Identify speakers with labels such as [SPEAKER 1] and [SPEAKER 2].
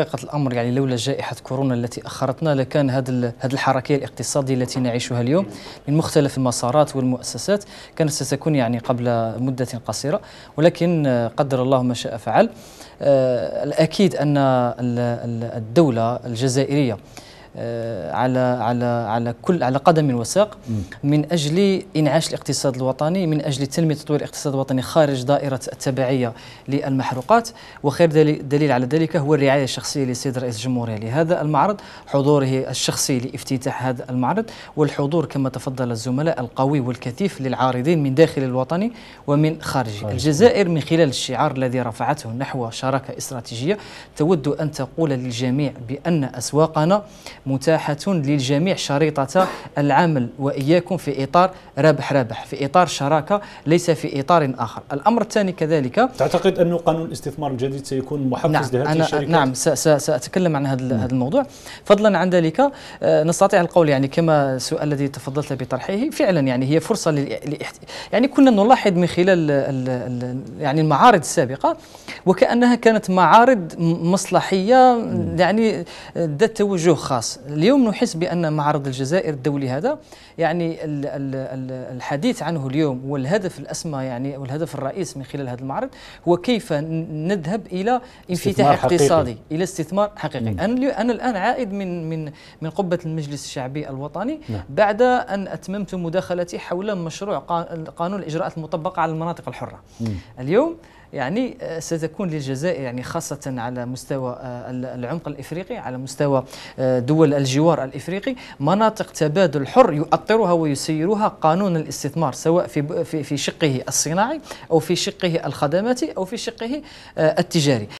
[SPEAKER 1] حقيقة الأمر يعني لولا جائحة كورونا التي أخرتنا لكان هذا هذه الحركية الاقتصادية التي نعيشها اليوم من مختلف المسارات والمؤسسات كانت ستكون يعني قبل مدة قصيرة ولكن قدر الله ما شاء فعل آه، الأكيد أن الدولة الجزائرية آه، على على على كل على قدم وساق من اجل انعاش الاقتصاد الوطني من اجل تنميه تطوير الاقتصاد الوطني خارج دائره التبعيه للمحروقات وخير دليل على ذلك هو الرعايه الشخصيه للسيد رئيس الجمهوريه لهذا المعرض حضوره الشخصي لافتتاح هذا المعرض والحضور كما تفضل الزملاء القوي والكثيف للعارضين من داخل الوطني ومن خارجه الجزائر من خلال الشعار الذي رفعته نحو شراكه استراتيجيه تود ان تقول للجميع بان اسواقنا متاحة للجميع شريطة العمل وإياكم في إطار ربح ربح في إطار شراكة ليس في إطار آخر الأمر الثاني كذلك تعتقد أن قانون الاستثمار الجديد سيكون محفز نعم لهذه أنا الشركات؟ نعم سأتكلم عن هذا الموضوع فضلا عن ذلك آه، نستطيع القول يعني كما السؤال الذي تفضلت بطرحه فعلا يعني هي فرصة لإحت... يعني كنا نلاحظ من خلال يعني المعارض السابقة وكأنها كانت معارض مصلحية يعني ذات توجه خاص اليوم نحس بان معرض الجزائر الدولي هذا يعني الحديث عنه اليوم والهدف الاسمى يعني والهدف الرئيس من خلال هذا المعرض هو كيف نذهب الى انفتاح اقتصادي حقيقي. الى استثمار حقيقي انا انا الان عائد من من من قبه المجلس الشعبي الوطني نعم. بعد ان اتممت مداخلتي حول مشروع قانون الاجراءات المطبقه على المناطق الحره مم. اليوم يعني آه، ستكون للجزائر يعني خاصة على مستوى آه، العمق الإفريقي على مستوى آه، دول الجوار الإفريقي مناطق تبادل حر يؤطرها ويسيرها قانون الاستثمار سواء في في شقه الصناعي أو في شقه الخدماتي أو في شقه التجاري